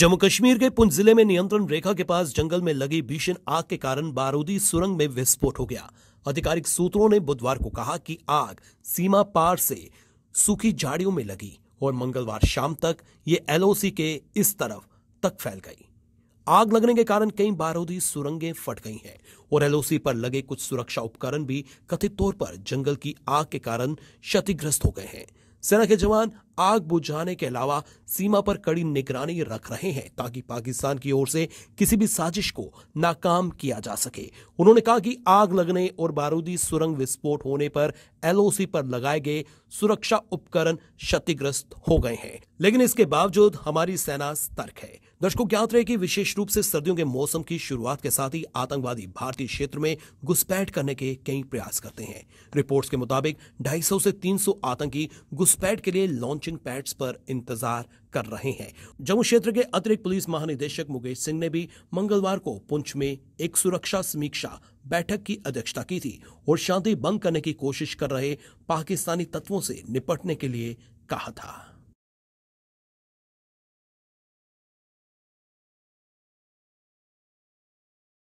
जम्मू कश्मीर के पुंछ जिले में नियंत्रण रेखा के पास जंगल में लगी भीषण आग के कारण बारूदी सुरंग में विस्फोट हो गया आधिकारिक सूत्रों ने बुधवार को कहा कि आग सीमा पार से सूखी झाड़ियों में लगी और मंगलवार शाम तक ये एलओसी के इस तरफ तक फैल गई आग लगने के कारण कई बारूदी सुरंगें फट गई हैं और एलओसी पर लगे कुछ सुरक्षा उपकरण भी कथित तौर पर जंगल की आग के कारण क्षतिग्रस्त हो गए हैं सेना के जवान आग बुझाने के अलावा सीमा पर कड़ी निगरानी रख रहे हैं ताकि पाकिस्तान की ओर से किसी भी साजिश को नाकाम किया जा सके उन्होंने कहा कि आग लगने और बारूदी सुरंग विस्फोट होने पर एलओसी पर लगाए गए सुरक्षा उपकरण क्षतिग्रस्त हो गए हैं लेकिन इसके बावजूद हमारी सेना सतर्क है दर्शकों होता है कि विशेष रूप से सर्दियों के मौसम की शुरुआत के साथ ही आतंकवादी भारतीय क्षेत्र में घुसपैठ करने के कई प्रयास करते हैं रिपोर्ट्स के मुताबिक 250 से 300 आतंकी घुसपैठ के लिए लॉन्चिंग पैड्स पर इंतजार कर रहे हैं जम्मू क्षेत्र के अतिरिक्त पुलिस महानिदेशक मुकेश सिंह ने भी मंगलवार को पुंछ में एक सुरक्षा समीक्षा बैठक की अध्यक्षता की थी और शांति भंग करने की कोशिश कर रहे पाकिस्तानी तत्वों से निपटने के लिए कहा था